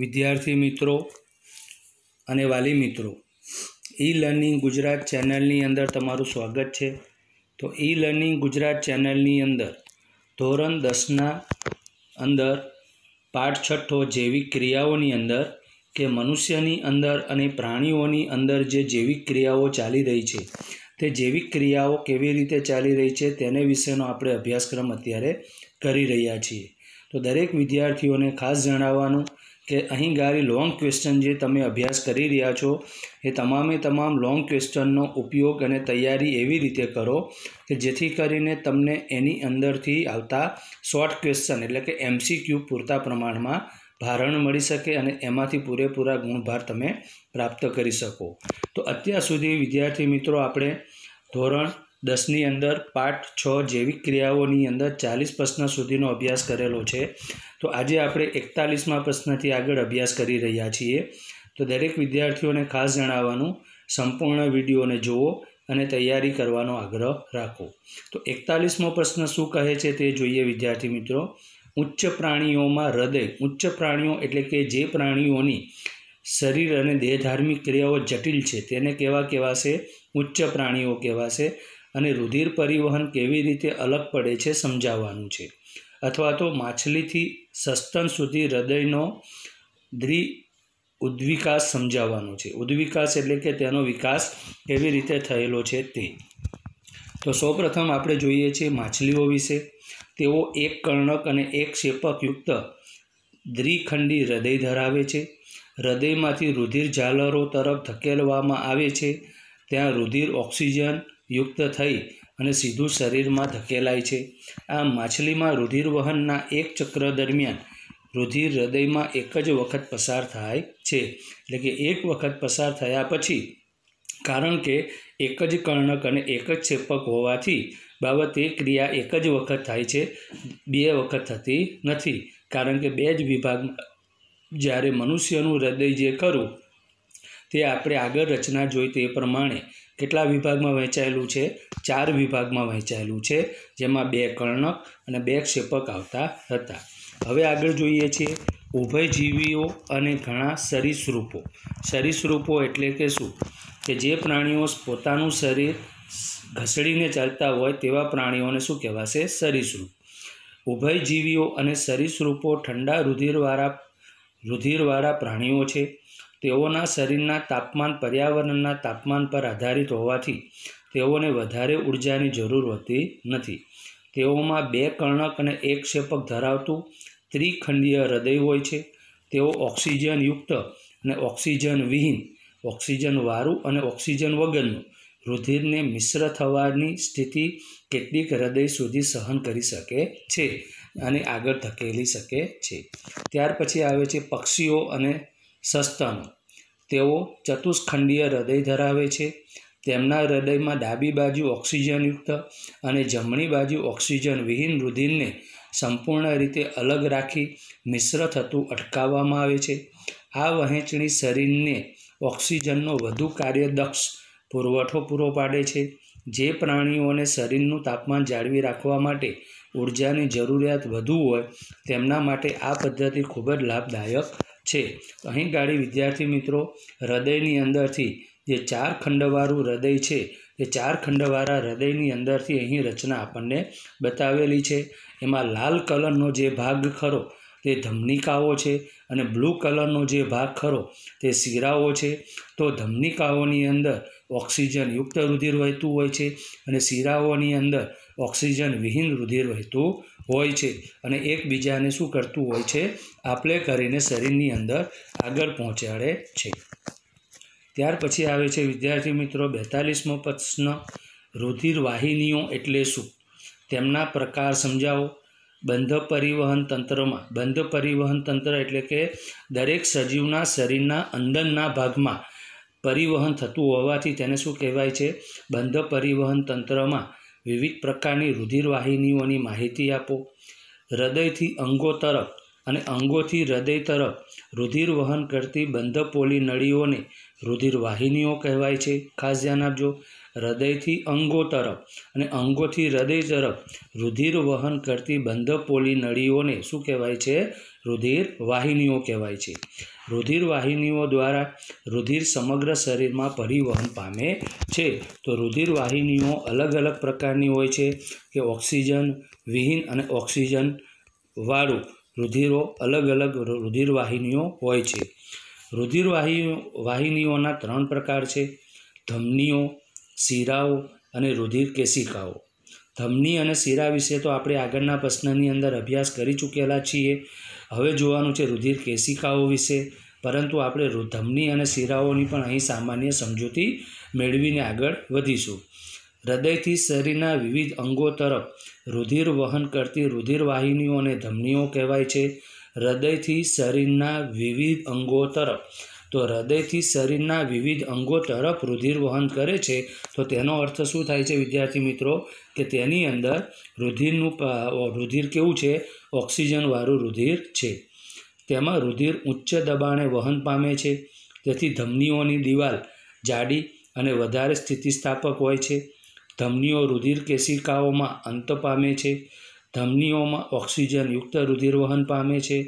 વિદ્યાર્થી મિત્રો અને વાલી મિત્રો ઈ લર્નિંગ ગુજરાત ચેનલની અંદર તમારું સ્વાગત છે તો ઈ લર્નિંગ ગુજરાત ચેનલની અંદર ધોરણ દસના અંદર પાઠ છઠ્ઠો જૈવિક ક્રિયાઓની અંદર કે મનુષ્યની અંદર અને પ્રાણીઓની અંદર જે જૈવિક ક્રિયાઓ ચાલી રહી છે તે જૈવિક ક્રિયાઓ કેવી રીતે ચાલી રહી છે તેને વિશેનો આપણે અભ્યાસક્રમ અત્યારે કરી રહ્યા છીએ તો દરેક વિદ્યાર્થીઓને ખાસ જણાવવાનું કે અહીં ગારી લોંગ ક્વેશ્ચન જે તમે અભ્યાસ કરી રહ્યા છો એ તમામે તમામ લોંગ ક્વેશ્ચનનો ઉપયોગ અને તૈયારી એવી રીતે કરો કે જેથી કરીને તમને એની અંદરથી આવતા શોર્ટ ક્વેશ્ચન એટલે કે એમસીક્યુ પૂરતા પ્રમાણમાં ભારણ મળી શકે અને એમાંથી પૂરેપૂરા ગુણભાર તમે પ્રાપ્ત કરી શકો તો અત્યાર સુધી વિદ્યાર્થી મિત્રો આપણે ધોરણ દસની અંદર પાઠ છ જૈવિક ક્રિયાઓની અંદર ચાલીસ પ્રશ્ન સુધીનો અભ્યાસ કરેલો છે તો આજે આપણે એકતાલીસમાં પ્રશ્નથી આગળ અભ્યાસ કરી રહ્યા છીએ તો દરેક વિદ્યાર્થીઓને ખાસ જણાવવાનું સંપૂર્ણ વિડીયોને જુઓ અને તૈયારી કરવાનો આગ્રહ રાખો તો એકતાલીસમો પ્રશ્ન શું કહે છે તે જોઈએ વિદ્યાર્થી મિત્રો ઉચ્ચ પ્રાણીઓમાં હૃદય ઉચ્ચ પ્રાણીઓ એટલે કે જે પ્રાણીઓની શરીર અને દેહધાર્મિક ક્રિયાઓ જટિલ છે તેને કેવા કહેવાશે ઉચ્ચ પ્રાણીઓ કહેવાશે અને રુધિર પરિવહન કેવી રીતે અલગ પડે છે સમજાવવાનું છે અથવા તો માછલીથી સસ્તન સુધી હૃદયનો દ્રિ ઉદ્વિકાસ સમજાવવાનો છે ઉદ્વિકાસ એટલે કે તેનો વિકાસ કેવી રીતે થયેલો છે તે તો સૌપ્રથમ આપણે જોઈએ છીએ માછલીઓ વિશે તેઓ એક કર્ણક અને એક ક્ષેપકયુક્ત દ્વિખંડી હૃદય ધરાવે છે હૃદયમાંથી રુધિર ઝાલરો તરફ ધકેલવામાં આવે છે ત્યાં રુધિર ઓક્સિજન યુક્ત થઈ અને સીધું શરીરમાં ધકેલાય છે આ માછલીમાં રુધિરવહનના એક ચક્ર દરમિયાન રુધિર હૃદયમાં એક જ વખત પસાર થાય છે એટલે કે એક વખત પસાર થયા પછી કારણ કે એક જ કર્ણક અને એક જ છેપક હોવાથી બાબતે ક્રિયા એક જ વખત થાય છે બે વખત થતી નથી કારણ કે બે જ વિભાગ જ્યારે મનુષ્યનું હૃદય જે ખરું તે આપણે આગળ રચના જોઈ તે પ્રમાણે કેટલા વિભાગમાં વહેંચાયેલું છે ચાર વિભાગમાં વહેંચાયેલું છે જેમાં બે કર્ણક અને બે ક્ષેપક આવતા હતા હવે આગળ જોઈએ છીએ ઉભયજીવીઓ અને ઘણા સરીસૃપો સરીસૃપો એટલે કે શું કે જે પ્રાણીઓ પોતાનું શરીર ઘસડીને ચાલતા હોય તેવા પ્રાણીઓને શું કહેવાશે સરીસૃપ ઉભયજીવીઓ અને સરીસૃપો ઠંડા રુધિરવાળા રુધિરવાળા પ્રાણીઓ છે તેઓના શરીરના તાપમાન પર્યાવરણના તાપમાન પર આધારિત હોવાથી તેઓને વધારે ઉર્જાની જરૂર હોતી નથી તેઓમાં બે કર્ણક અને એક ક્ષેપક ધરાવતું ત્રિખંડીય હૃદય હોય છે તેઓ ઓક્સિજનયુક્ત અને ઓક્સિજન વિહીન ઓક્સિજનવાળું અને ઓક્સિજન વગરનું રુધિરને મિશ્ર થવાની સ્થિતિ કેટલીક હૃદય સુધી સહન કરી શકે છે અને આગળ ધકેલી શકે છે ત્યાર પછી આવે છે પક્ષીઓ અને સસ્તન તેઓ ચતુષ્ખંડીય હૃદય ધરાવે છે તેમના હૃદયમાં ડાબી બાજુ ઓક્સિજનયુક્ત અને જમણી બાજુ ઓક્સિજન વિહીન રુધિરને સંપૂર્ણ રીતે અલગ રાખી મિશ્ર થતું અટકાવવામાં આવે છે આ વહેંચણી શરીરને ઓક્સિજનનો વધુ કાર્યદક્ષ પુરવઠો પૂરો પાડે છે જે પ્રાણીઓને શરીરનું તાપમાન જાળવી રાખવા માટે ઉર્જાની જરૂરિયાત વધુ હોય તેમના માટે આ પદ્ધતિ ખૂબ જ લાભદાયક છે અહીં ગાડી વિદ્યાર્થી મિત્રો હૃદયની અંદરથી જે ચાર ખંડવાળું હૃદય છે એ ચાર ખંડવાળા હૃદયની અંદરથી અહીં રચના આપણને બતાવેલી છે એમાં લાલ કલરનો જે ભાગ ખરો તે ધમનિકાઓ છે અને બ્લુ કલરનો જે ભાગ ખરો તે શિરાઓ છે તો ધમનિકાઓની અંદર ઓક્સિજન યુક્ત રુધિર વહેતું હોય છે અને શિરાઓની અંદર ઓક્સિજન વિહીન રુધિર વહેતું હોય છે અને એકબીજાને શું કરતું હોય છે આપલે કરીને શરીરની અંદર આગળ પહોંચાડે છે ત્યાર પછી આવે છે વિદ્યાર્થી મિત્રો બેતાલીસમો પ્રશ્ન રુધિર વાહિનીઓ એટલે શું તેમના પ્રકાર સમજાવો બંધ પરિવહન તંત્રમાં બંધ પરિવહન તંત્ર એટલે કે દરેક સજીવના શરીરના અંદરના ભાગમાં પરિવહન થતું હોવાથી તેને શું કહેવાય છે બંધ પરિવહન તંત્રમાં વિવિધ પ્રકારની રુધિરવાહિનીઓની માહિતી આપો હૃદયથી અંગો તરફ અને અંગોથી હૃદય તરફ રુધિર વહન કરતી બંધપોલી નળીઓને રુધિરવાહિનીઓ કહેવાય છે ખાસ ધ્યાન આપજો હૃદયથી અંગો તરફ અને અંગોથી હૃદય તરફ રુધિર વહન કરતી બંધપોલી નળીઓને શું કહેવાય છે રુધિર વાહિનીઓ કહેવાય છે રુધિર વાહિનીઓ દ્વારા રુધિર સમગ્ર શરીરમાં પરિવહન પામે છે તો રુધિર વાહિનીઓ અલગ અલગ પ્રકારની હોય છે કે ઓક્સિજન વિહીન અને ઓક્સિજન વાળું રુધિરો અલગ અલગ રુધિર વાહિનીઓ હોય છે રુધિર વાહિનીઓના ત્રણ પ્રકાર છે ધમનીઓ શીરાઓ અને રુધિર કેશિકાઓ ધમની અને શીરા વિશે તો આપણે આગળના પ્રશ્નની અંદર અભ્યાસ કરી ચૂકેલા છીએ હવે જોવાનું છે રુધિર કેશિકાઓ વિશે પરંતુ આપણે ધમની અને શિરાઓની પણ અહીં સામાન્ય સમજૂતી મેળવીને આગળ વધીશું હૃદયથી શરીરના વિવિધ અંગો તરફ રુધિર વહન કરતી રુધિર અને ધમનીઓ કહેવાય છે હૃદયથી શરીરના વિવિધ અંગો તરફ તો હૃદયથી શરીરના વિવિધ અંગો તરફ રુધિર વહન કરે છે તો તેનો અર્થ શું થાય છે વિદ્યાર્થી મિત્રો કે તેની અંદર રુધિરનું રુધિર કેવું છે ઓક્સિજનવાળું રુધિર છે તેમાં રુધિર ઉચ્ચ દબાણે વહન પામે છે તેથી ધમનીઓની દિવાલ જાડી અને વધારે સ્થિતિસ્થાપક હોય છે ધમનીઓ રુધિર કેશિકાઓમાં અંત પામે છે ધમનીઓમાં ઓક્સિજનયુક્ત રુધિર વહન પામે છે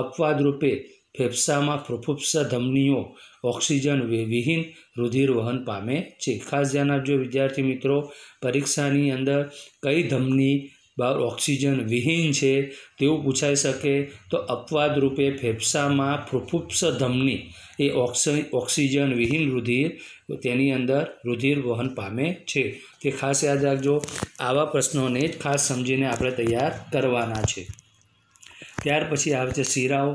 અપવાદરૂપે ફેફસામાં ફુફુસા ધમનીઓ ઓક્સિજન વિહીન રુધિર વહન પામે છે ખાસ ધ્યાન આપજો વિદ્યાર્થી મિત્રો પરીક્ષાની અંદર કઈ ધમની બહાર ઓક્સિજન વિહીન છે તેવું પૂછાઈ શકે તો અપવાદ રૂપે ફેફસામાં ફુફુસ ધમની એ ઓક્સિ ઓક્સિજન વિહીન રુધિર તેની અંદર રુધિર વહન પામે છે તે ખાસ યાદ રાખજો આવા પ્રશ્નોને જ ખાસ સમજીને આપણે તૈયાર કરવાના છે ત્યાર પછી આવે છે શિરાઓ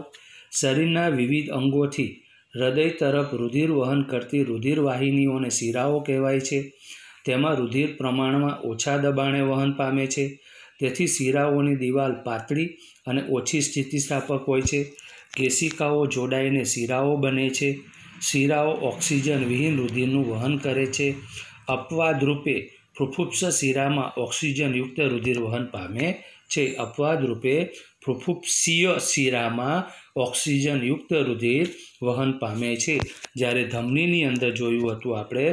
શરીરના વિવિધ અંગોથી હૃદય તરફ રુધિર વહન કરતી રુધિરવાહિનીઓને શિરાઓ કહેવાય છે તેમાં રુધિર પ્રમાણમાં ઓછા દબાણે વહન પામે છે તેથી શિરાઓની દિવાલ પાતળી અને ઓછી સ્થિતિસ્થાપક હોય છે કેશિકાઓ જોડાઈને શિરાઓ બને છે શિરાઓ ઓક્સિજન વિહીન રુધિરનું વહન કરે છે અપવાદરૂપે રૂપે શિરામાં ઓક્સિજનયુક્ત રુધિર વહન પામે છે અપવાદરૂપે રૂપે શિરામાં ઓક્સિજન યુક્ત રુધિર વહન પામે છે જ્યારે ધમનીની અંદર જોયું હતું આપણે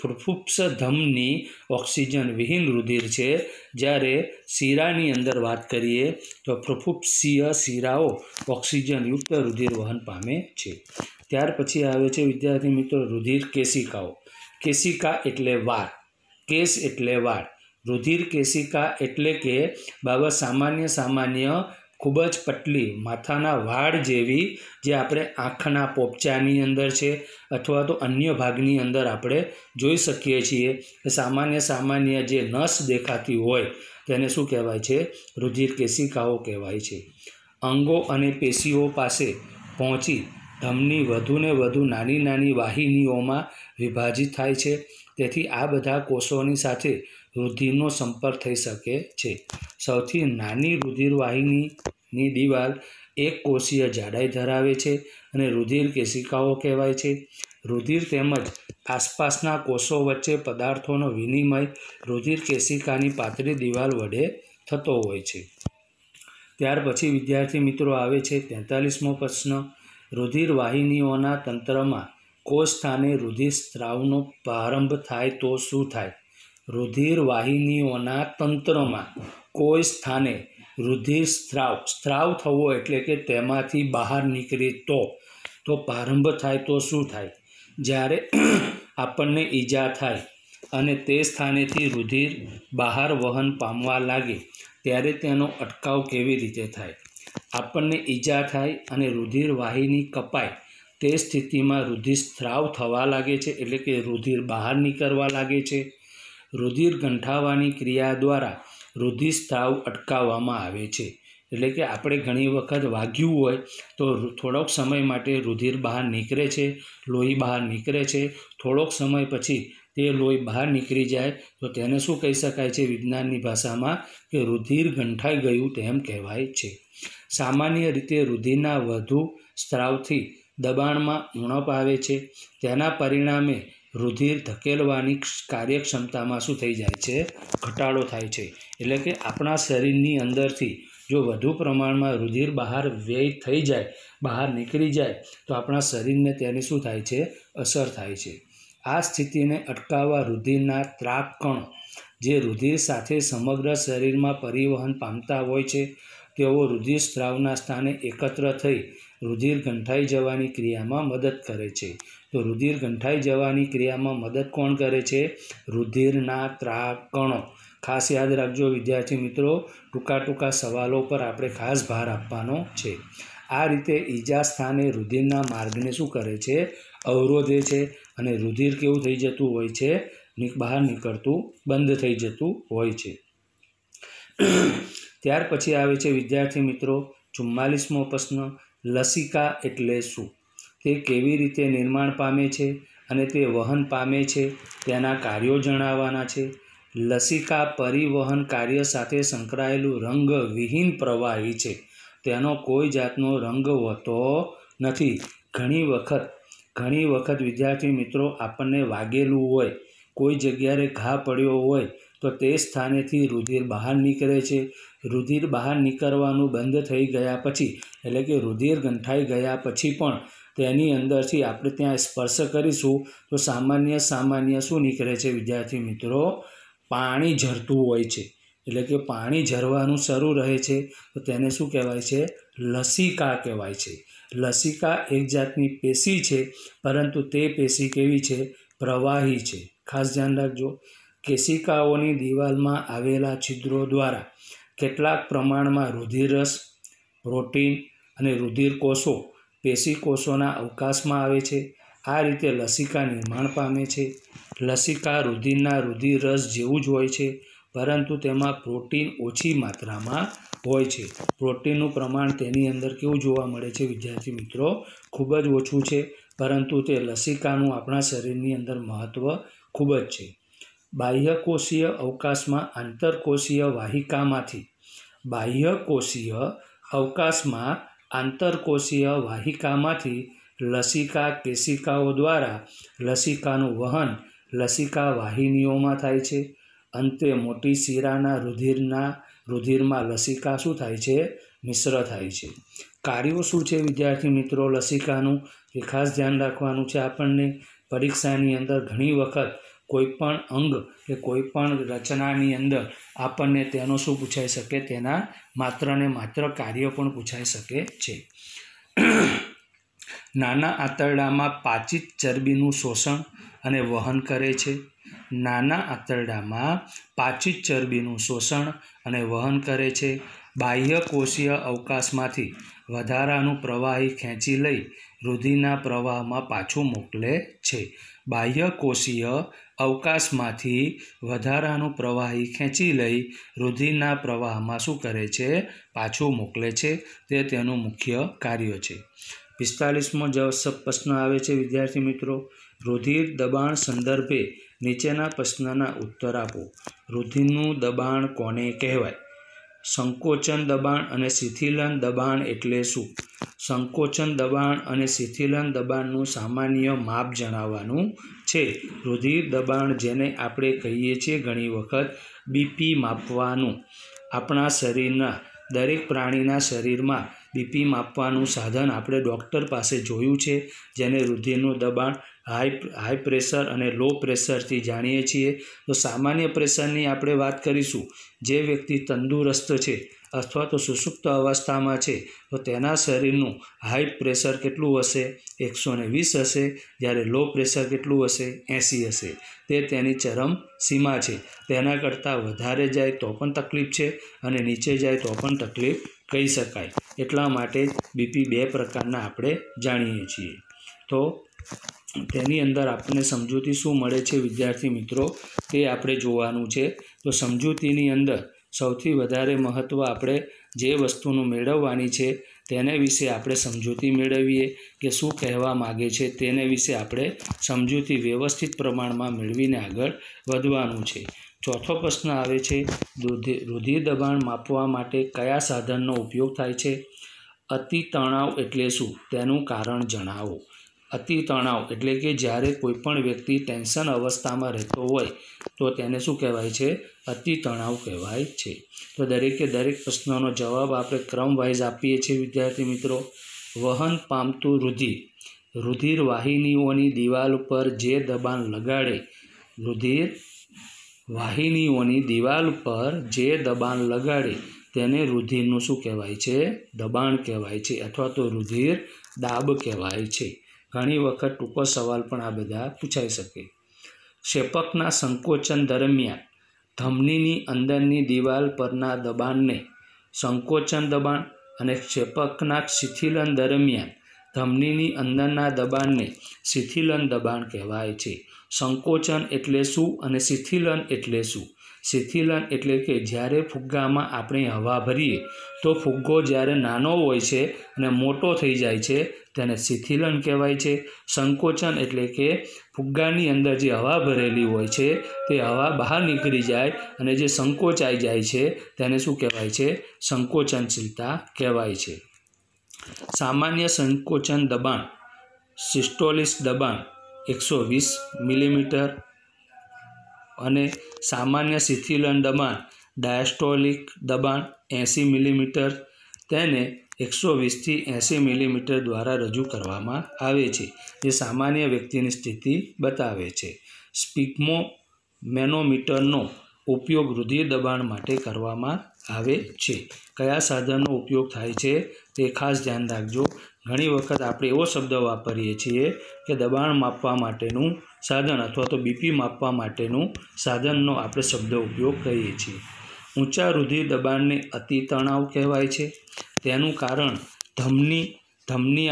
ફૂફુપ્સ ધમની ઓક્સિજન વિહીન રુધિર છે જ્યારે શીરાની અંદર વાત કરીએ તો ફૂફુપ્સીય શીરાઓ યુક્ત રુધિર વહન પામે છે ત્યાર પછી આવે છે વિદ્યાર્થી મિત્રો રુધિર કેશિકાઓ કેશિકા એટલે વાળ કેશ એટલે વાળ રુધિર કેશિકા એટલે કે બાબત સામાન્ય સામાન્ય ખૂબ જ પટલી માથાના વાળ જેવી જે આપણે આંખના પોપચાની અંદર છે અથવા તો અન્ય ભાગની અંદર આપણે જોઈ શકીએ છીએ સામાન્ય સામાન્ય જે નસ દેખાતી હોય તેને શું કહેવાય છે રુધિર કેશિકાઓ કહેવાય છે અંગો અને પેશીઓ પાસે પહોંચી ધમની વધુને વધુ નાની નાની વાહિનીઓમાં વિભાજિત થાય છે તેથી આ બધા કોષોની સાથે રુધિરનો સંપર્ક થઈ શકે છે સૌથી નાની રુધિરવાહિનીની દિવાલ એક કોષીય જાડાઈ ધરાવે છે અને રુધિર કેશિકાઓ કહેવાય છે રુધિર તેમજ આસપાસના કોષો વચ્ચે પદાર્થોનો વિનિમય રુધિર કેશિકાની પાતળી દિવાલ વડે થતો હોય છે ત્યાર પછી વિદ્યાર્થી મિત્રો આવે છે તેતાલીસમો પ્રશ્ન રુધિર વાહિનીઓના તંત્રમાં કોષ સ્થાને રુધિર સ્ત્રાવનો પ્રારંભ થાય તો શું થાય રુધિર વાહિનીઓના તંત્રમાં કોઈ સ્થાને રુધિર સ્ત્રાવ સ્ત્રાવ થવો એટલે કે તેમાંથી બહાર નીકળે તો તો પ્રારંભ થાય તો શું થાય જ્યારે આપણને ઈજા થાય અને તે સ્થાનેથી રુધિર બહાર વહન પામવા લાગે ત્યારે તેનો અટકાવ કેવી રીતે થાય આપણને ઈજા થાય અને રુધિર વાહિની કપાય તે સ્થિતિમાં રુધિર સ્ત્રાવ થવા લાગે છે એટલે કે રુધિર બહાર નીકળવા લાગે છે રુધિર ગંઠાવાની ક્રિયા દ્વારા રુધિરસ્તાવ અટકાવવામાં આવે છે એટલે કે આપણે ઘણી વખત વાગ્યું હોય તો થોડોક સમય માટે રુધિર બહાર નીકળે છે લોહી બહાર નીકળે છે થોડોક સમય પછી તે લોહી બહાર નીકળી જાય તો તેને શું કહી શકાય છે વિજ્ઞાનની ભાષામાં કે રુધિર ગંઠાઈ ગયું તેમ કહેવાય છે સામાન્ય રીતે રુધિરના વધુ સ્ત્રાવથી દબાણમાં ઉણપ આવે છે તેના પરિણામે રુધિર ધકેલવાની કાર્યક્ષમતામાં શું થઈ જાય છે ઘટાડો થાય છે એટલે કે આપણા શરીરની અંદરથી જો વધુ પ્રમાણમાં રુધિર બહાર વ્યય થઈ જાય બહાર નીકળી જાય તો આપણા શરીરને તેની શું થાય છે અસર થાય છે આ સ્થિતિને અટકાવવા રુધિરના કણ જે રુધિર સાથે સમગ્ર શરીરમાં પરિવહન પામતા હોય છે તેઓ રુધિર સ્ત્રાવના સ્થાને એકત્ર થઈ રુધિર ગંઠાઈ જવાની ક્રિયામાં મદદ કરે છે તો રુધિર ગંઠાઈ જવાની ક્રિયામાં મદદ કોણ કરે છે રુધિરના ત્રાકણો ખાસ યાદ રાખજો વિદ્યાર્થી મિત્રો ટૂંકા ટૂંકા સવાલો પર આપણે ખાસ ભાર આપવાનો છે આ રીતે ઈજા સ્થાને રુધિરના માર્ગને શું કરે છે અવરોધે છે અને રુધિર કેવું થઈ જતું હોય છે બહાર નીકળતું બંધ થઈ જતું હોય છે ત્યાર પછી આવે છે વિદ્યાર્થી મિત્રો ચુમ્માલીસમો પ્રશ્ન લસિકા એટલે શું તે કેવી રીતે નિર્માણ પામે છે અને તે વહન પામે છે તેના કાર્યો જણાવવાના છે લસિકા પરિવહન કાર્ય સાથે સંકળાયેલું રંગ વિહીન પ્રવાહી છે તેનો કોઈ જાતનો રંગ હોતો નથી ઘણી વખત ઘણી વખત વિદ્યાર્થી મિત્રો આપણને વાગેલું હોય કોઈ જગ્યાએ ઘા પડ્યો હોય તો તે સ્થાનેથી રુધિર બહાર નીકળે છે રુધિર બહાર નીકળવાનું બંધ થઈ ગયા પછી એટલે કે રુધિર ગંઠાઈ ગયા પછી પણ તેની અંદરથી આપણે ત્યાં સ્પર્શ કરીશું તો સામાન્ય સામાન્ય શું નીકળે છે વિદ્યાર્થી મિત્રો પાણી ઝરતું હોય છે એટલે કે પાણી ઝરવાનું શરૂ રહે છે તો તેને શું કહેવાય છે લસિકા કહેવાય છે લસિકા એક જાતની પેશી છે પરંતુ તે પેશી કેવી છે પ્રવાહી છે ખાસ ધ્યાન રાખજો કેશિકાઓની દિવાલમાં આવેલા છિદ્રો દ્વારા કેટલાક પ્રમાણમાં રુધિરરસ પ્રોટીન અને રુધિર કોષો પેશીકોષોના અવકાશમાં આવે છે આ રીતે લસિકા નિર્માણ પામે છે લસિકા રુધિરના રુધિરરસ જેવું જ હોય છે પરંતુ તેમાં પ્રોટીન ઓછી માત્રામાં હોય છે પ્રોટીનનું પ્રમાણ તેની અંદર કેવું જોવા મળે છે વિદ્યાર્થી મિત્રો ખૂબ જ ઓછું છે પરંતુ તે લસિકાનું આપણા શરીરની અંદર મહત્ત્વ ખૂબ જ છે બાહ્યકોષીય અવકાશમાં આંતરકોષીય વાહિકામાંથી બાહ્યકોષીય અવકાશમાં આંતરકોષીય વાહિકામાંથી લસિકા કેશિકાઓ દ્વારા લસિકાનું વહન લસિકા વાહિનીઓમાં થાય છે અંતે મોટી શીરાના રુધિરના રુધિરમાં લસિકા શું થાય છે મિશ્ર થાય છે કાર્યો શું છે વિદ્યાર્થી મિત્રો લસિકાનું એ ખાસ ધ્યાન રાખવાનું છે આપણને પરીક્ષાની અંદર ઘણી વખત કોઈપણ અંગ કે કોઈપણ રચનાની અંદર આપણને તેનો શું પૂછાઈ શકે તેના માત્ર ને માત્ર કાર્ય પણ પૂછાઈ શકે છે નાના આંતરડામાં પાચિત ચરબીનું શોષણ અને વહન કરે છે નાના આંતરડામાં પાચિત ચરબીનું શોષણ અને વહન કરે છે બાહ્ય કોષીય અવકાશમાંથી વધારાનું પ્રવાહી ખેંચી લઈ રુધિરના પ્રવાહમાં પાછું મોકલે છે બાહ્ય કોષીય અવકાશમાંથી વધારાનું પ્રવાહી ખેંચી લઈ રુધિરના પ્રવાહમાં શું કરે છે પાછું મોકલે છે તે તેનું મુખ્ય કાર્ય છે પિસ્તાલીસમો જવાબ પ્રશ્ન આવે છે વિદ્યાર્થી મિત્રો રુધિર દબાણ સંદર્ભે નીચેના પ્રશ્નના ઉત્તર આપો રુધિરનું દબાણ કોને કહેવાય સંકોચન દબાણ અને શિથિલન દબાણ એટલે શું સંકોચન દબાણ અને શિથિલન દબાણનું સામાન્ય માપ જણાવવાનું છે રુધિર દબાણ જેને આપણે કહીએ છીએ ઘણી વખત બીપી માપવાનું આપણા શરીરના દરેક પ્રાણીના શરીરમાં બીપી માપવાનું સાધન આપણે ડૉક્ટર પાસે જોયું છે જેને રુધિરનું દબાણ હાઈ હાઈ પ્રેશર અને લો પ્રેશરથી જાણીએ છીએ તો સામાન્ય પ્રેશરની આપણે વાત કરીશું જે વ્યક્તિ તંદુરસ્ત છે અથવા તો સુસુપ્ત અવસ્થામાં છે તો તેના શરીરનું હાઈ પ્રેશર કેટલું હશે એકસો ને વીસ હશે જ્યારે લો પ્રેશર કેટલું હશે એંસી હશે તે તેની ચરમ સીમા છે તેના કરતાં વધારે જાય તો પણ તકલીફ છે અને નીચે જાય તો પણ તકલીફ કહી શકાય એટલા માટે બીપી બે પ્રકારના આપણે જાણીએ છીએ તો તેની અંદર આપણને સમજૂતી શું મળે છે વિદ્યાર્થી મિત્રો તે આપણે જોવાનું છે તો સમજૂતીની અંદર સૌથી વધારે મહત્ત્વ આપણે જે વસ્તુનું મેળવવાની છે તેને વિશે આપણે સમજૂતી મેળવીએ કે શું કહેવા માગે છે તેને વિશે આપણે સમજૂતી વ્યવસ્થિત પ્રમાણમાં મેળવીને આગળ વધવાનું છે ચોથો પ્રશ્ન આવે છે રુધિર દબાણ માપવા માટે કયા સાધનનો ઉપયોગ થાય છે અતિ તણાવ એટલે શું તેનું કારણ જણાવો અતિ તણાવ એટલે કે જ્યારે કોઈપણ વ્યક્તિ ટેન્શન અવસ્થામાં રહેતો હોય તો તેને શું કહેવાય છે અતિ તણાવ કહેવાય છે તો દરેકે દરેક પ્રશ્નનો જવાબ આપણે ક્રમવાઇઝ આપીએ છીએ વિદ્યાર્થી મિત્રો વહન પામતું રુધિર રુધિર વાહિનીઓની દિવાલ પર જે દબાણ લગાડે રુધિર વાહિનીઓની દિવાલ પર જે દબાણ લગાડે તેને રુધિરનું શું કહેવાય છે દબાણ કહેવાય છે અથવા તો રુધિર દાબ કહેવાય છે ઘણી વખત ટૂંકો સવાલ પણ આ બધા પૂછાઈ શકે શેપકના સંકોચન દરમિયાન ધમનીની અંદરની દિવાલ પરના દબાણને સંકોચન દબાણ અને ક્ષેપકના શિથિલન દરમિયાન ધમનીની અંદરના દબાણને શિથિલન દબાણ કહેવાય છે સંકોચન એટલે શું અને શિથિલન એટલે શું શિથિલન એટલે કે જ્યારે ફુગ્ગામાં આપણે હવા ભરીએ તો ફુગ્ગો જ્યારે નાનો હોય છે અને મોટો થઈ જાય છે તેને શિથિલન કહેવાય છે સંકોચન એટલે કે ફુગ્ગાની અંદર જે હવા ભરેલી હોય છે તે હવા બહાર નીકળી જાય અને જે સંકોચાઈ જાય છે તેને શું કહેવાય છે સંકોચનશીલતા કહેવાય છે સામાન્ય સંકોચન દબાણ સિસ્ટોલિસ દબાણ એકસો વીસ મિલીમીટર અને સામાન્ય શિથિલન દબાણ ડાયસ્ટોલિક દબાણ એંસી મિલીમીટર તેને એકસો વીસથી એંસી મિલીમીટર દ્વારા રજૂ કરવામાં આવે છે જે સામાન્ય વ્યક્તિની સ્થિતિ બતાવે છે સ્પીકમો મેનોમીટરનો ઉપયોગ રુધિર દબાણ માટે કરવામાં આવે છે કયા સાધનનો ઉપયોગ થાય છે તે ખાસ ધ્યાન રાખજો ઘણી વખત આપણે એવો શબ્દ વાપરીએ છીએ કે દબાણ માપવા માટેનું સાધન અથવા તો બીપી માપવા માટેનું સાધનનો આપણે શબ્દ ઉપયોગ કરીએ છીએ ઊંચા રુધિર દબાણને અતિ તણાવ કહેવાય છે તેનું કારણ ધમની ધમની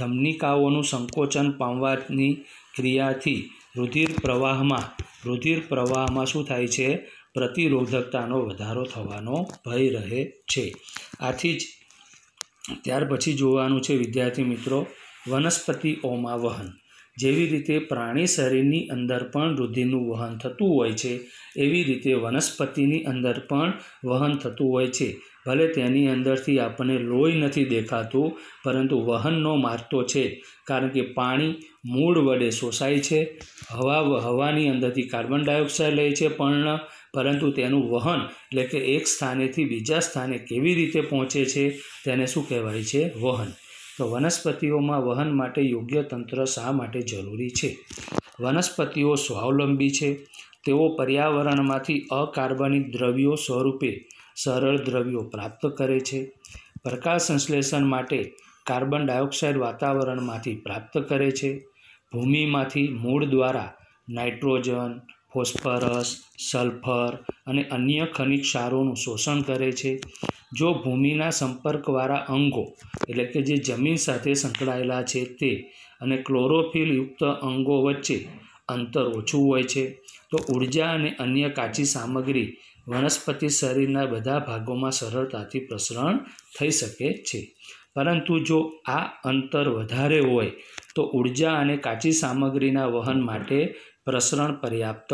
ધમનિકાઓનું સંકોચન પામવાની ક્રિયાથી રુધિર પ્રવાહમાં રુધિર પ્રવાહમાં શું થાય છે પ્રતિરોધકતાનો વધારો થવાનો ભય રહે છે આથી જ ત્યાર પછી જોવાનું છે વિદ્યાર્થી મિત્રો વનસ્પતિઓમાં વહન જેવી રીતે પ્રાણી શરીરની અંદર પણ રુધિરનું વહન થતું હોય છે એવી રીતે વનસ્પતિની અંદર પણ વહન થતું હોય છે ભલે તેની અંદરથી આપણને લોહી નથી દેખાતું પરંતુ વહનનો માર્ગ તો છે કારણ કે પાણી મૂળ વડે શોષાય છે હવા હવાની અંદરથી કાર્બન ડાયોક્સાઇડ લે છે પણ પરંતુ તેનું વહન એટલે કે એક સ્થાનેથી બીજા સ્થાને કેવી રીતે પહોંચે છે તેને શું કહેવાય છે વહન તો વનસ્પતિઓમાં વહન માટે યોગ્ય તંત્ર શા માટે જરૂરી છે વનસ્પતિઓ સ્વાવલંબી છે તેઓ પર્યાવરણમાંથી અકાર્બનિક દ્રવ્યો સ્વરૂપે સરળ દ્રવ્યો પ્રાપ્ત કરે છે પ્રકાશ સંશ્લેષણ માટે કાર્બન ડાયોક્સાઇડ વાતાવરણમાંથી પ્રાપ્ત કરે છે ભૂમિમાંથી મૂળ દ્વારા નાઇટ્રોજન ફોસ્ફરસ સલ્ફર અને અન્ય ખનિજ ક્ષારોનું શોષણ કરે છે જો ભૂમિના સંપર્કવાળા અંગો એટલે કે જે જમીન સાથે સંકળાયેલા છે તે અને ક્લોરોફિલયુક્ત અંગો વચ્ચે અંતર ઓછું હોય છે તો ઉર્જા અને અન્ય કાચી સામગ્રી વનસ્પતિ શરીરના બધા ભાગોમાં સરળતાથી પ્રસરણ થઈ શકે છે પરંતુ જો આ અંતર વધારે હોય તો ઉર્જા અને કાચી સામગ્રીના વહન માટે પ્રસરણ પર્યાપ્ત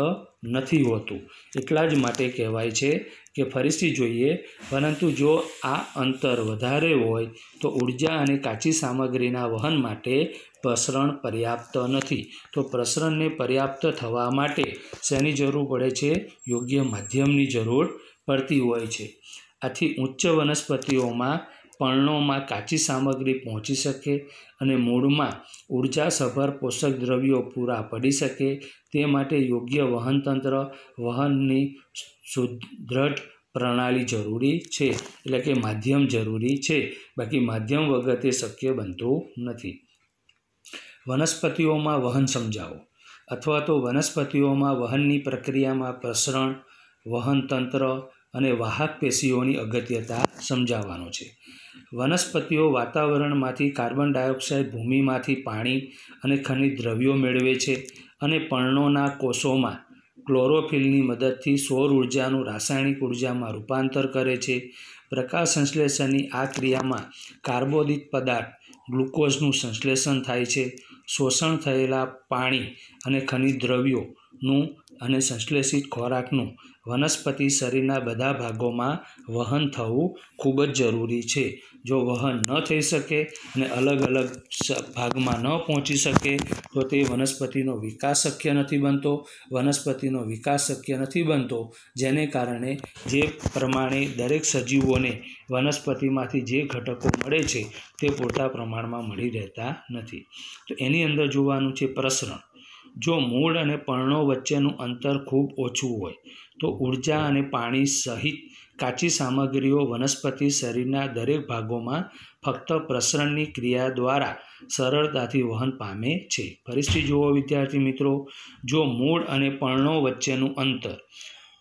નથી હોતું એટલા જ માટે કહેવાય છે કે ફરીથી જોઈએ પરંતુ જો આ અંતર વધારે હોય તો ઉર્જા અને કાચી સામગ્રીના વહન માટે પ્રસરણ પર્યાપ્ત નથી તો પ્રસરણને પર્યાપ્ત થવા માટે શેની જરૂર પડે છે યોગ્ય માધ્યમની જરૂર પડતી હોય છે આથી ઉચ્ચ વનસ્પતિઓમાં પર્ણોમાં કાચી સામગ્રી પહોંચી શકે અને મૂળમાં ઉર્જાસભર પોષક દ્રવ્યો પૂરા પડી શકે તે માટે યોગ્ય વહનતંત્ર વહનની સુદૃઢ પ્રણાલી જરૂરી છે એટલે કે માધ્યમ જરૂરી છે બાકી માધ્યમ વગર તે શક્ય બનતું નથી વનસ્પતિઓમાં વહન સમજાવો અથવા તો વનસ્પતિઓમાં વહનની પ્રક્રિયામાં પ્રસરણ વહનતંત્ર અને વાહક પેશીઓની અગત્યતા સમજાવવાનો છે વનસ્પતિઓ વાતાવરણમાંથી કાર્બન ડાયોક્સાઇડ ભૂમિમાંથી પાણી અને ખનિજ દ્રવ્યો મેળવે છે અને પર્ણોના કોષોમાં ક્લોરોફિલની મદદથી સૌર ઉર્જાનું રાસાયણિક ઉર્જામાં રૂપાંતર કરે છે પ્રકાશ સંશ્લેષણની આ ક્રિયામાં કાર્બોદિત પદાર્થ ગ્લુકોઝનું સંશ્લેષણ થાય છે શોષણ થયેલા પાણી અને ખનિજ દ્રવ્યોનું અને સંશ્લેષિત ખોરાકનું વનસ્પતિ શરીરના બધા ભાગોમાં વહન થવું ખૂબ જ જરૂરી છે જો વહન ન થઈ શકે અને અલગ અલગ ભાગમાં ન પહોંચી શકે તો તે વનસ્પતિનો વિકાસ શક્ય નથી બનતો વનસ્પતિનો વિકાસ શક્ય નથી બનતો જેને કારણે જે પ્રમાણે દરેક સજીવોને વનસ્પતિમાંથી જે ઘટકો મળે છે તે પૂરતા પ્રમાણમાં મળી રહેતા નથી તો એની અંદર જોવાનું છે પ્રસરણ જો મૂળ અને પર્ણો વચ્ચેનું અંતર ખૂબ ઓછું હોય તો ઉર્જા અને પાણી સહિત કાચી સામગ્રીઓ વનસ્પતિ શરીરના દરેક ભાગોમાં ફક્ત પ્રસરણની ક્રિયા દ્વારા સરળતાથી વહન પામે છે પરિસ્થિતિ જુઓ વિદ્યાર્થી મિત્રો જો મૂળ અને પર્ણો વચ્ચેનું અંતર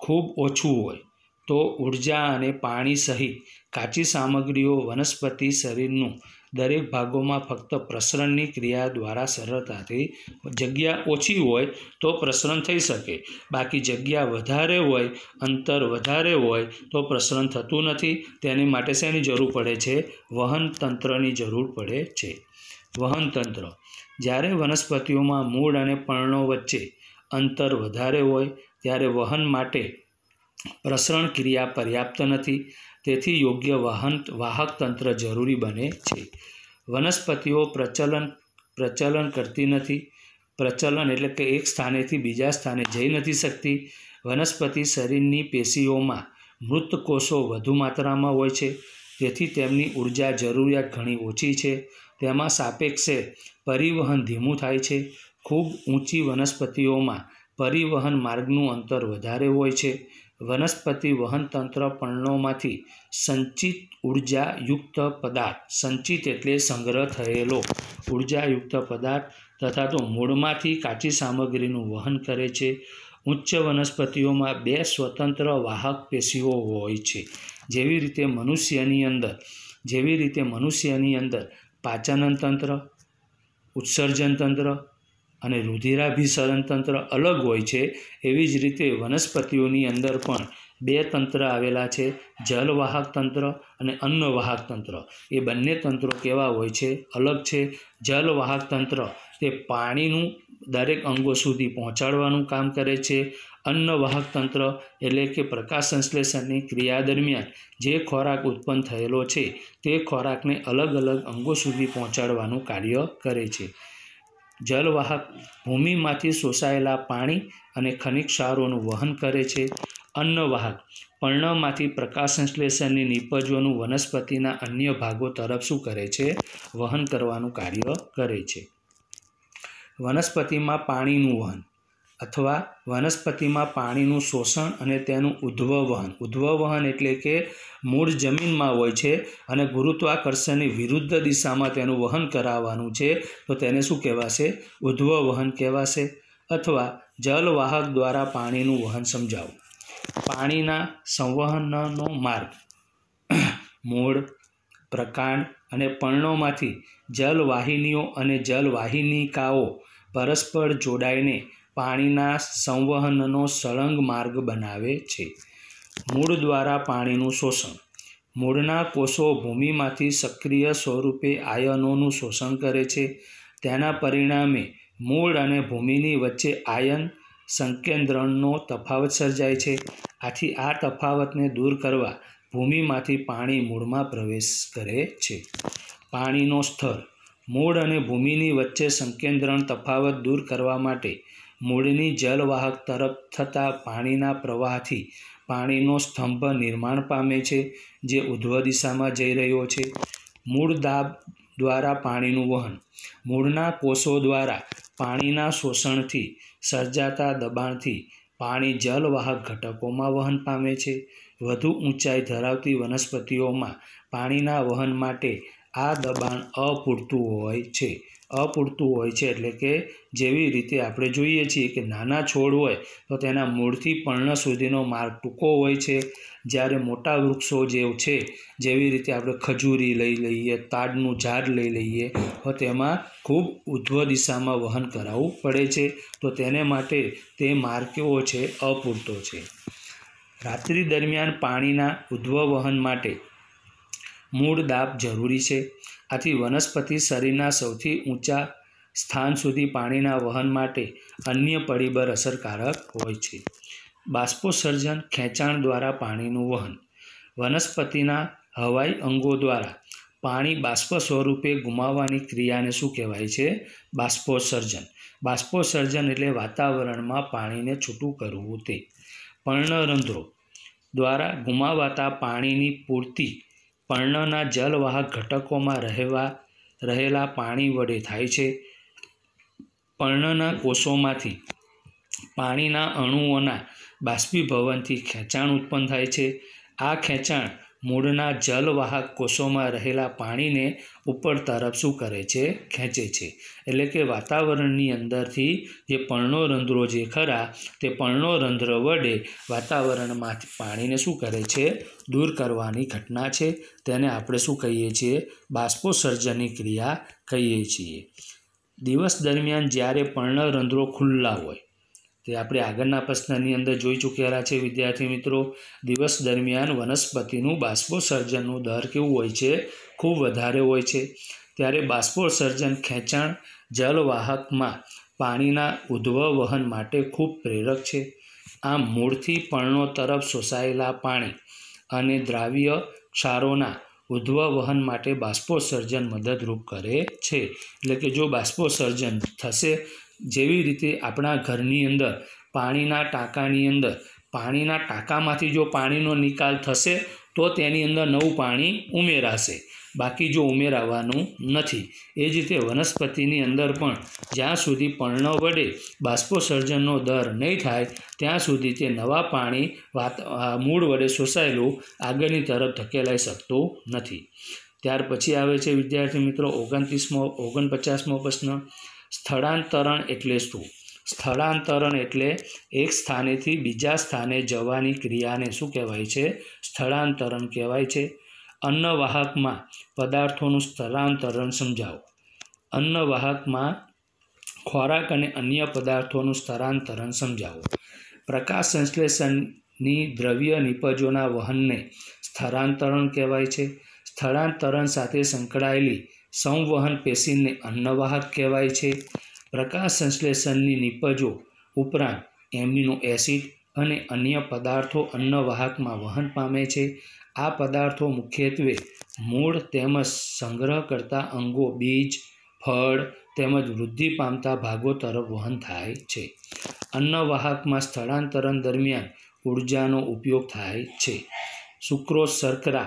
ખૂબ ઓછું હોય તો ઉર્જા અને પાણી સહિત કાચી સામગ્રીઓ વનસ્પતિ શરીરનું દરેક ભાગોમાં ફક્ત પ્રસરણની ક્રિયા દ્વારા સરળતાથી જગ્યા ઓછી હોય તો પ્રસરણ થઈ શકે બાકી જગ્યા વધારે હોય અંતર વધારે હોય તો પ્રસરણ થતું નથી તેની માટે શેની જરૂર પડે છે વહન તંત્રની જરૂર પડે છે વહન તંત્ર જ્યારે વનસ્પતિઓમાં મૂળ અને પર્ણો વચ્ચે અંતર વધારે હોય ત્યારે વહન માટે પ્રસરણ ક્રિયા પર્યાપ્ત નથી તેથી યોગ્ય વાહન વાહક તંત્ર જરૂરી બને છે વનસ્પતિઓ પ્રચલન પ્રચલન કરતી નથી પ્રચલન એટલે કે એક સ્થાનેથી બીજા સ્થાને જઈ નથી શકતી વનસ્પતિ શરીરની પેશીઓમાં મૃત કોષો વધુ માત્રામાં હોય છે તેથી તેમની ઉર્જા જરૂરિયાત ઘણી ઓછી છે તેમાં સાપેક્ષે પરિવહન ધીમું થાય છે ખૂબ ઊંચી વનસ્પતિઓમાં પરિવહન માર્ગનું અંતર વધારે હોય છે વનસ્પતિ વહનતંત્ર પર્ણોમાંથી સંચિત ઊર્જાયુક્ત પદાર્થ સંચિત એટલે સંગ્રહ થયેલો ઊર્જાયુક્ત પદાર્થ તથા તો મૂળમાંથી કાચી સામગ્રીનું વહન કરે છે ઉચ્ચ વનસ્પતિઓમાં બે સ્વતંત્ર વાહક પેશીઓ હોય છે જેવી રીતે મનુષ્યની અંદર જેવી રીતે મનુષ્યની અંદર પાચનતંત્ર તંત્ર અને રુધિરાભિસરણ તંત્ર અલગ હોય છે એવી જ રીતે વનસ્પતિઓની અંદર પણ બે તંત્ર આવેલા છે જલવાહક તંત્ર અને અન્નવાહક તંત્ર એ બંને તંત્રો કેવા હોય છે અલગ છે જલવાહક તંત્ર તે પાણીનું દરેક અંગો સુધી પહોંચાડવાનું કામ કરે છે અન્નવાહક તંત્ર એટલે કે પ્રકાશ સંશ્લેષણની ક્રિયા દરમિયાન જે ખોરાક ઉત્પન્ન થયેલો છે તે ખોરાકને અલગ અલગ અંગો સુધી પહોંચાડવાનું કાર્ય કરે છે જલવાહક ભૂમિમાંથી શોષાયેલા પાણી અને ખનિજ ક્ષારોનું વહન કરે છે અન્નવાહક પર્ણમાંથી પ્રકાશ સંશ્લેષણની નીપજોનું વનસ્પતિના અન્ય ભાગો તરફ શું કરે છે વહન કરવાનું કાર્ય કરે છે વનસ્પતિમાં પાણીનું વહન અથવા વનસ્પતિમાં પાણીનું શોષણ અને તેનું ઉદ્વવહન ઉદ્વવહન એટલે કે મૂળ જમીનમાં હોય છે અને ગુરુત્વાકર્ષણની વિરુદ્ધ દિશામાં તેનું વહન કરાવવાનું છે તો તેને શું કહેવાશે ઉદ્વવહન કહેવાશે અથવા જલવાહક દ્વારા પાણીનું વહન સમજાવવું પાણીના સંવહનનો માર્ગ મૂળ પ્રકાંડ અને પર્ણોમાંથી જલવાહિનીઓ અને જલવાહિનિકાઓ પરસ્પર જોડાઈને પાણીના સંવહનનો સળંગ માર્ગ બનાવે છે મૂળ દ્વારા પાણીનું શોષણ મૂળના કોષો ભૂમિમાંથી સક્રિય સ્વરૂપે આયનોનું શોષણ કરે છે તેના પરિણામે મૂળ અને ભૂમિની વચ્ચે આયન સંકેન્દ્રણનો તફાવત સર્જાય છે આથી આ તફાવતને દૂર કરવા ભૂમિમાંથી પાણી મૂળમાં પ્રવેશ કરે છે પાણીનો સ્તર મૂળ અને ભૂમિની વચ્ચે સંકેન્દ્રણ તફાવત દૂર કરવા માટે મૂળની જલવાહક તરફ થતા પાણીના પ્રવાહથી પાણીનો સ્તંભ નિર્માણ પામે છે જે ઉધ્વ દિશામાં જઈ રહ્યો છે મૂળ દાબ દ્વારા પાણીનું વહન મૂળના કોષો દ્વારા પાણીના શોષણથી સર્જાતા દબાણથી પાણી જલવાહક ઘટકોમાં વહન પામે છે વધુ ઊંચાઈ ધરાવતી વનસ્પતિઓમાં પાણીના વહન માટે આ દબાણ અપૂરતું હોય છે અપૂરતું હોય છે એટલે કે જેવી રીતે આપણે જોઈએ છીએ કે નાના છોડ હોય તો તેના મૂળથી પર્ણ સુધીનો માર્ગ ટૂંકો હોય છે જ્યારે મોટા વૃક્ષો જે છે જેવી રીતે આપણે ખજૂરી લઈ લઈએ તાડનું ઝાડ લઈ લઈએ તો તેમાં ખૂબ ઉધ્વ દિશામાં વહન કરાવવું પડે છે તો તેને માટે તે માર્ગ કેવો છે અપૂરતો છે રાત્રિ દરમિયાન પાણીના ઉધ્વ વહન માટે મૂળ દાબ જરૂરી છે આથી વનસ્પતિ શરીરના સૌથી ઊંચા સ્થાન સુધી પાણીના વહન માટે અન્ય પરિબળ અસરકારક હોય છે બાષ્પોસર્જન ખેંચાણ દ્વારા પાણીનું વહન વનસ્પતિના હવાઈ અંગો દ્વારા પાણી બાષ્પ સ્વરૂપે ગુમાવવાની ક્રિયાને શું કહેવાય છે બાષ્પોસર્જન બાષ્પોસર્જન એટલે વાતાવરણમાં પાણીને છૂટું કરવું તે પર્ણરંધ્રો દ્વારા ગુમાવાતા પાણીની પૂરતી પર્ણના જલવાહક ઘટકોમાં રહેવા રહેલા પાણી વડે થાય છે પર્ણના કોષોમાંથી પાણીના અણુઓના બાષ્પીભવનથી ખેંચાણ ઉત્પન્ન થાય છે આ ખેંચાણ મૂળના જલવાહક કોષોમાં રહેલા પાણીને ઉપર તરફ શું કરે છે ખેંચે છે એટલે કે વાતાવરણની અંદરથી જે પર્ણો રંધ્રો જે ખરા તે પર્ણો પર્ણોરંધ્ર વડે વાતાવરણમાંથી પાણીને શું કરે છે દૂર કરવાની ઘટના છે તેને આપણે શું કહીએ છીએ બાષ્પોસર્જનની ક્રિયા કહીએ છીએ દિવસ દરમિયાન જ્યારે પર્ણરંધ્રો ખુલ્લા હોય તે આપણે આગળના પ્રશ્નની અંદર જોઈ ચૂકેલા છે વિદ્યાર્થી મિત્રો દિવસ દરમિયાન વનસ્પતિનું બાષ્પોસર્જનનું દર કેવું હોય છે ખૂબ વધારે હોય છે ત્યારે બાષ્પોસર્જન ખેંચાણ જલવાહકમાં પાણીના વહન માટે ખૂબ પ્રેરક છે આમ મૂળથી પર્ણો તરફ શોષાયેલા પાણી અને દ્રાવ્ય ક્ષારોના વહન માટે બાષ્પોસર્જન મદદરૂપ કરે છે એટલે કે જો બાષ્પોસર્જન થશે જેવી રીતે આપણા ઘરની અંદર પાણીના ટાંકાની અંદર પાણીના ટાંકામાંથી જો પાણીનો નિકાલ થશે તો તેની અંદર નવું પાણી ઉમેરાશે બાકી જો ઉમેરાવાનું નથી એ જ રીતે વનસ્પતિની અંદર પણ જ્યાં સુધી પર્ણ વડે બાષ્પોસર્જનનો દર નહીં થાય ત્યાં સુધી તે નવા પાણી વાત મૂળ વડે શોષાયેલું આગળની તરફ ધકેલાઈ શકતું નથી ત્યાર પછી આવે છે વિદ્યાર્થી મિત્રો ઓગણત્રીસમો ઓગણપચાસમો પ્રશ્ન સ્થળાંતરણ એટલે શું સ્થળાંતરણ એટલે એક સ્થાનેથી બીજા સ્થાને જવાની ક્રિયાને શું કહેવાય છે સ્થળાંતરણ કહેવાય છે અન્નવાહકમાં પદાર્થોનું સ્થળાંતરણ સમજાવો અન્નવાહકમાં ખોરાક અને અન્ય પદાર્થોનું સ્થળાંતરણ સમજાવો પ્રકાશ સંશ્લેષણની દ્રવ્ય નિપજોના વહનને સ્થળાંતરણ કહેવાય છે સ્થળાંતરણ સાથે સંકળાયેલી સંવહન પેશીને અન્નવાહક કહેવાય છે પ્રકાશ સંશ્લેષણની નિપજો ઉપરાંત એમિનો એસિડ અને અન્ય પદાર્થો અન્નવાહકમાં વહન પામે છે આ પદાર્થો મુખ્યત્વે મૂળ તેમજ સંગ્રહ કરતા અંગો બીજ ફળ તેમજ વૃદ્ધિ પામતા ભાગો તરફ વહન થાય છે અન્નવાહકમાં સ્થળાંતરણ દરમિયાન ઉર્જાનો ઉપયોગ થાય છે સુક્રોઝ શર્કરા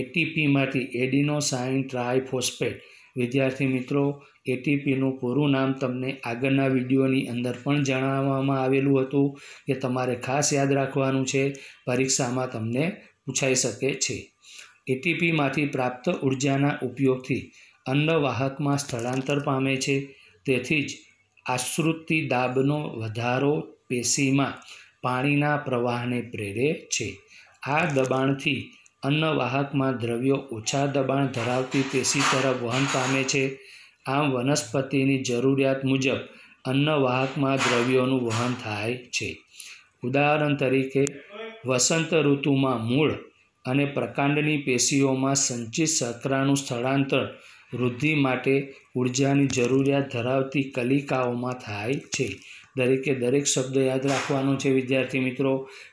એટીપીમાંથી એડિનોસાઇન ટ્રાયફોસ્ફેટ વિદ્યાર્થી મિત્રો એટીપીનું પૂરું નામ તમને આગળના વિડીયોની અંદર પણ જણાવવામાં આવેલું હતું કે તમારે ખાસ યાદ રાખવાનું છે પરીક્ષામાં તમને પૂછાઈ શકે છે એટીપીમાંથી પ્રાપ્ત ઉર્જાના ઉપયોગથી અન્નવાહકમાં સ્થળાંતર પામે છે તેથી જ આશ્રુતિ દાબનો વધારો પેશીમાં પાણીના પ્રવાહને પ્રેરે છે આ દબાણથી અન્નવાહકમાં દ્રવ્યો ઓછા દબાણ ધરાવતી પેશી તરફ વહન પામે છે આમ વનસ્પતિની જરૂરિયાત મુજબ અન્નવાહકમાં દ્રવ્યોનું વહન થાય છે ઉદાહરણ તરીકે વસંત ઋતુમાં મૂળ અને પ્રકાંડની પેશીઓમાં સંચિત શર્કરાનું સ્થળાંતર વૃદ્ધિ માટે ઉર્જાની જરૂરિયાત ધરાવતી કલિકાઓમાં થાય છે દરેકે દરેક શબ્દ યાદ રાખવાનો છે વિદ્યાર્થી મિત્રો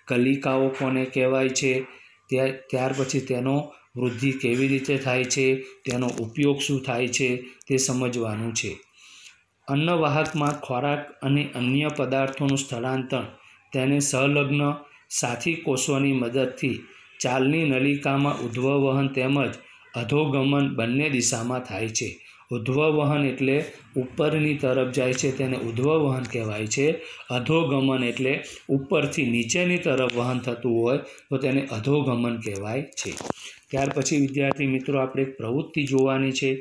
કલિકાઓ કોને કહેવાય છે ત્યાર પછી તેનો વૃદ્ધિ કેવી રીતે થાય છે તેનો ઉપયોગ શું થાય છે તે સમજવાનું છે અન્નવાહકમાં ખોરાક અને અન્ય પદાર્થોનું સ્થળાંતર તેને સંલગ્ન સાથી કોષોની મદદથી ચાલની નલિકામાં ઉદ્વવહન તેમજ અધોગમન બંને દિશામાં થાય છે ઉધ્વવહન એટલે ઉપરની તરફ જાય છે તેને ઉધ્વવહન કહેવાય છે અધોગમન એટલે ઉપરથી નીચેની તરફ વહન થતું હોય તો તેને અધોગમન કહેવાય છે ત્યાર પછી વિદ્યાર્થી મિત્રો આપણે એક પ્રવૃત્તિ જોવાની છે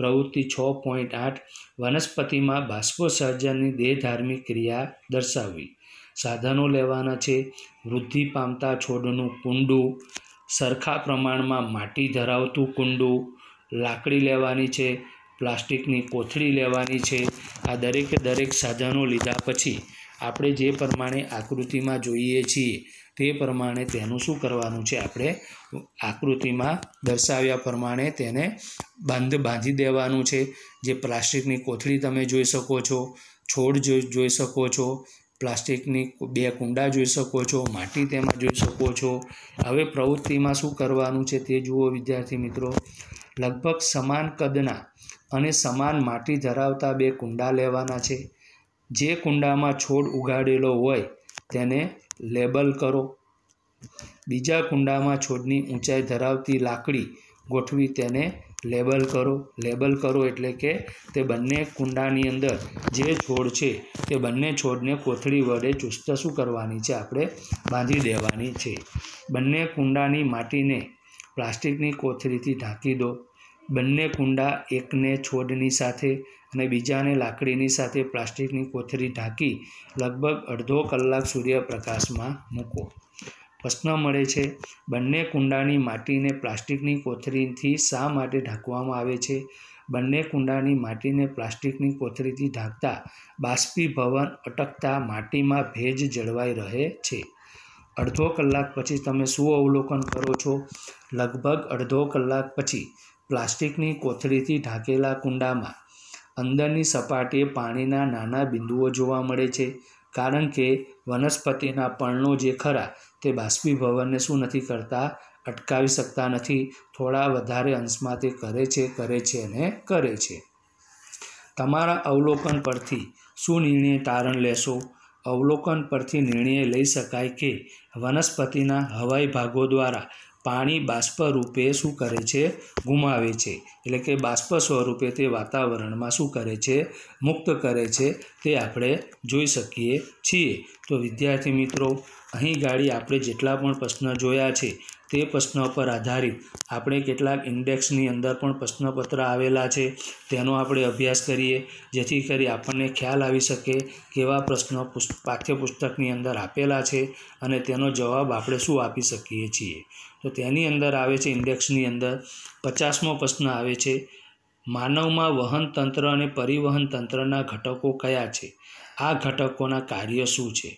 પ્રવૃત્તિ છ પોઈન્ટ આઠ વનસ્પતિમાં બાષ્પોસર્જનની દેહધાર્મિક ક્રિયા દર્શાવવી સાધનો લેવાના છે વૃદ્ધિ પામતા છોડનું કુંડું સરખા પ્રમાણમાં માટી ધરાવતું કુંડું લાકડી લેવાની છે પ્લાસ્ટિકની કોથળી લેવાની છે આ દરેકે દરેક સાધનો લીધા પછી આપણે જે પ્રમાણે આકૃતિમાં જોઈએ છીએ તે પ્રમાણે તેનું શું કરવાનું છે આપણે આકૃતિમાં દર્શાવ્યા પ્રમાણે તેને બંધ બાંધી દેવાનું છે જે પ્લાસ્ટિકની કોથળી તમે જોઈ શકો છો છોડ જોઈ શકો છો પ્લાસ્ટિકની બે કુંડા જોઈ શકો છો માટી તેમાં જોઈ શકો છો હવે પ્રવૃત્તિમાં શું કરવાનું છે તે જુઓ વિદ્યાર્થી મિત્રો લગભગ સમાન કદના અને સમાન માટી ધરાવતા બે કુંડા લેવાના છે જે કુંડામાં છોડ ઉગાડેલો હોય તેને લેબલ કરો બીજા કુંડામાં છોડની ઊંચાઈ ધરાવતી લાકડી ગોઠવી તેને લેબલ કરો લેબલ કરો એટલે કે તે બંને કુંડાની અંદર જે છોડ છે તે બંને છોડને કોથળી વડે ચુસ્ત શું કરવાની છે આપણે બાંધી દેવાની છે બંને કુંડાની માટીને પ્લાસ્ટિકની કોથળીથી ઢાંકી દો બંને કુંડા એકને છોડની સાથે અને બીજાને લાકડીની સાથે પ્લાસ્ટિકની કોથળી ઢાંકી લગભગ અડધો કલાક સૂર્યપ્રકાશમાં મૂકો પ્રશ્ન મળે છે બંને કુંડાની માટીને પ્લાસ્ટિકની કોથળીથી શા માટે ઢાંકવામાં આવે છે બંને કુંડાની માટીને પ્લાસ્ટિકની કોથળીથી ઢાંકતા બાષ્પીભવન અટકતા માટીમાં ભેજ જળવાઈ રહે છે અડધો કલાક પછી તમે શું અવલોકન કરો છો લગભગ અડધો કલાક પછી પ્લાસ્ટિકની કોથળીથી ઢાંકેલા કુંડામાં અંદરની સપાટીએ પાણીના નાના બિંદુઓ જોવા મળે છે કારણ કે વનસ્પતિના પર્ણો જે ખરા તે બાષ્પીભવનને શું નથી કરતા અટકાવી શકતા નથી થોડા વધારે અંશમાં તે કરે છે કરે છે અને કરે છે તમારા અવલોકન પરથી શું નિર્ણય તારણ લેશો અવલોકન પરથી નિર્ણય લઈ શકાય કે વનસ્પતિના હવાઈ ભાગો દ્વારા પાણી બાષ્પ રૂપે શું કરે છે ગુમાવે છે એટલે કે બાષ્પ સ્વરૂપે તે વાતાવરણમાં શું કરે છે મુક્ત કરે છે તે આપણે જોઈ શકીએ છીએ તો વિદ્યાર્થી મિત્રો અહીં ગાડી આપણે જેટલા પણ પ્રશ્ન જોયા છે તે પ્રશ્ન પર આધારિત આપણે કેટલાક ઇન્ડેક્સની અંદર પણ પ્રશ્નપત્ર આવેલા છે તેનો આપણે અભ્યાસ કરીએ જેથી કરી આપણને ખ્યાલ આવી શકે કેવા પ્રશ્નો પાઠ્યપુસ્તકની અંદર આપેલા છે અને તેનો જવાબ આપણે શું આપી શકીએ છીએ તો તેની અંદર આવે છે ઇન્ડેક્સની અંદર પચાસમો પ્રશ્ન આવે છે માનવમાં વહન તંત્ર અને પરિવહન તંત્રના ઘટકો કયા છે આ ઘટકોના કાર્ય શું છે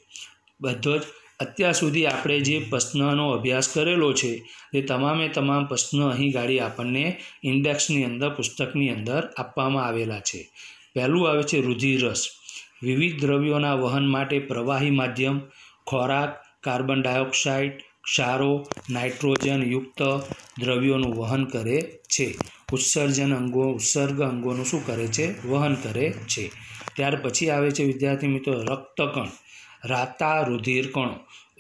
બધો જ અત્યાર સુધી આપણે જે પ્રશ્નનો અભ્યાસ કરેલો છે એ તમામે તમામ પ્રશ્નો અહીં ગાડી આપણને ઇન્ડેક્સની અંદર પુસ્તકની અંદર આપવામાં આવેલા છે પહેલું આવે છે રુધિરસ વિવિધ દ્રવ્યોના વહન માટે પ્રવાહી માધ્યમ ખોરાક કાર્બન ડાયોક્સાઇડ ક્ષારો નાઇટ્રોજન યુક્ત દ્રવ્યોનું વહન કરે છે ઉત્સર્જન અંગો ઉત્સર્ગ અંગોનું શું કરે છે વહન કરે છે ત્યાર પછી આવે છે વિદ્યાર્થી મિત્રો રક્તકણ રાતા રુધિરકણો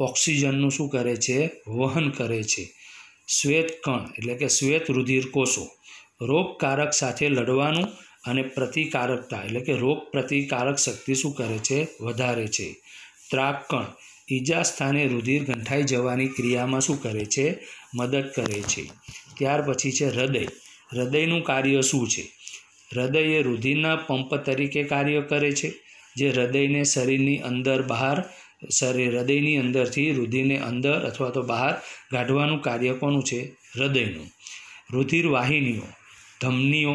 ઓક્સિજનનું શું કરે છે વહન કરે છે શ્વેત કણ એટલે કે શ્વેત રુધિર કોષો રોગકારક સાથે લડવાનું અને પ્રતિકારકતા એટલે કે રોગ પ્રતિકારક શક્તિ શું કરે છે વધારે છે ત્રાક કણ ઈજા સ્થાને રુધિર ગંઠાઈ જવાની ક્રિયામાં શું કરે છે મદદ કરે છે ત્યાર પછી છે હૃદય હૃદયનું કાર્ય શું છે હૃદય એ રુધિરના પંપ તરીકે કાર્ય કરે છે જે હૃદયને શરીરની અંદર બહાર શરીર હૃદયની અંદરથી રુધિરને અંદર અથવા તો બહાર કાઢવાનું કાર્ય કોનું છે હૃદયનું રુધિર વાહિનીઓ ધમનીઓ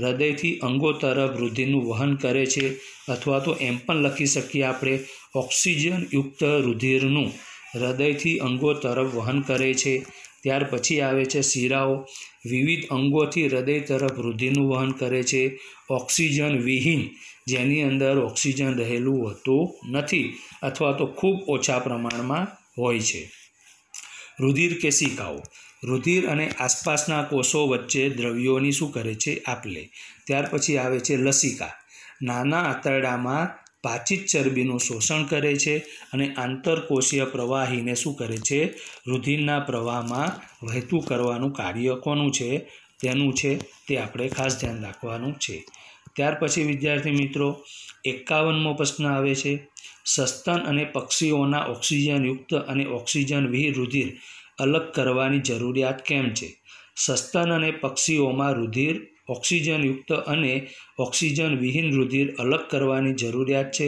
હૃદયથી અંગો તરફ રુધિરનું વહન કરે છે અથવા તો એમ પણ લખી શકીએ આપણે ઓક્સિજનયુક્ત રુધિરનું હૃદયથી અંગો તરફ વહન કરે છે ત્યાર પછી આવે છે શીરાઓ વિવિધ અંગોથી હૃદય તરફ રુધિરનું વહન કરે છે ઓક્સિજન વિહીન જેની અંદર ઓક્સિજન રહેલું હોતું નથી અથવા તો ખૂબ ઓછા પ્રમાણમાં હોય છે રુધિર કેશિકાઓ રુધિર અને આસપાસના કોષો વચ્ચે દ્રવ્યોની શું કરે છે આપ લે ત્યાર પછી આવે છે લસિકા નાના આંતરડામાં પાચિત ચરબીનું શોષણ કરે છે અને આંતરકોષીય પ્રવાહીને શું કરે છે રુધિરના પ્રવાહમાં વહેતું કરવાનું કાર્ય કોનું છે તેનું છે તે આપણે ખાસ ધ્યાન રાખવાનું છે ત્યાર પછી વિદ્યાર્થી મિત્રો એકાવનમો પ્રશ્ન આવે છે સસ્તન અને પક્ષીઓના ઓક્સિજનયુક્ત અને ઓક્સિજન વિહીર રુધિર અલગ કરવાની જરૂરિયાત કેમ છે સસ્તન અને પક્ષીઓમાં રુધિર ઓક્સિજનયુક્ત અને ઓક્સિજન વિહીન રુધિર અલગ કરવાની જરૂરિયાત છે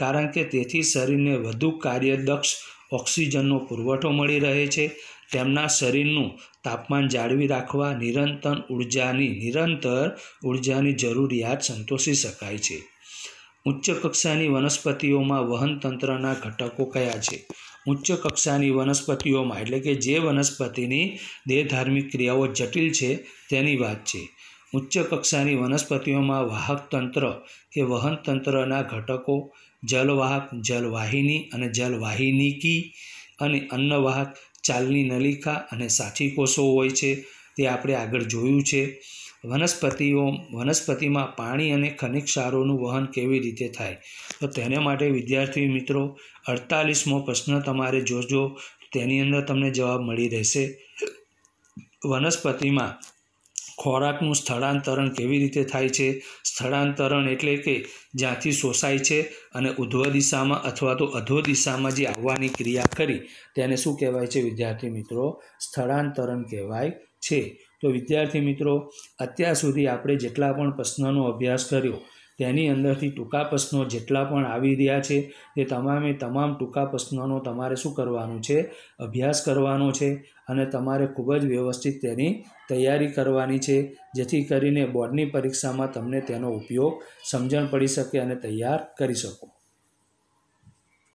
કારણ કે તેથી શરીરને વધુ કાર્યદક્ષ ઓક્સિજનનો પુરવઠો મળી રહે છે તેમના શરીરનું તાપમાન જાળવી રાખવા નિરંતર ઉર્જાની નિરંતર ઉર્જાની જરૂરિયાત સંતોષી શકાય છે ઉચ્ચ કક્ષાની વનસ્પતિઓમાં વહન તંત્રના ઘટકો કયા છે ઉચ્ચ કક્ષાની વનસ્પતિઓમાં એટલે કે જે વનસ્પતિની દેહધાર્મિક ક્રિયાઓ જટિલ છે તેની વાત છે ઉચ્ચ કક્ષાની વનસ્પતિઓમાં વાહક તંત્ર કે વહન તંત્રના ઘટકો જલવાહક જલવાહિની અને જલવાહિનીકી અને અન્નવાહક ચાલની નલિકા અને સાથી કોષો હોય છે તે આપણે આગળ જોયું છે વનસ્પતિઓ વનસ્પતિમાં પાણી અને ખનિજ ક્ષારોનું વહન કેવી રીતે થાય તો તેને માટે વિદ્યાર્થી મિત્રો અડતાલીસમો પ્રશ્ન તમારે જોજો તેની અંદર તમને જવાબ મળી રહેશે વનસ્પતિમાં ખોરાકનું સ્થળાંતરણ કેવી રીતે થાય છે સ્થળાંતરણ એટલે કે જ્યાંથી શોષાય છે અને ઉધ્વ દિશામાં અથવા તો અધો દિશામાં જે આવવાની ક્રિયા કરી તેને શું કહેવાય છે વિદ્યાર્થી મિત્રો સ્થળાંતરણ કહેવાય છે તો વિદ્યાર્થી મિત્રો અત્યાર સુધી આપણે જેટલા પણ પ્રશ્નનો અભ્યાસ કર્યો તેની અંદરથી ટૂંકા પ્રશ્નો જેટલા પણ આવી રહ્યા છે તે તમામે તમામ ટૂંકા પ્રશ્નોનો તમારે શું કરવાનું છે અભ્યાસ કરવાનો છે અને તમારે ખૂબ જ વ્યવસ્થિત તેની તૈયારી કરવાની છે જેથી કરીને બોર્ડની પરીક્ષામાં તમને તેનો ઉપયોગ સમજણ પડી શકે અને તૈયાર કરી શકો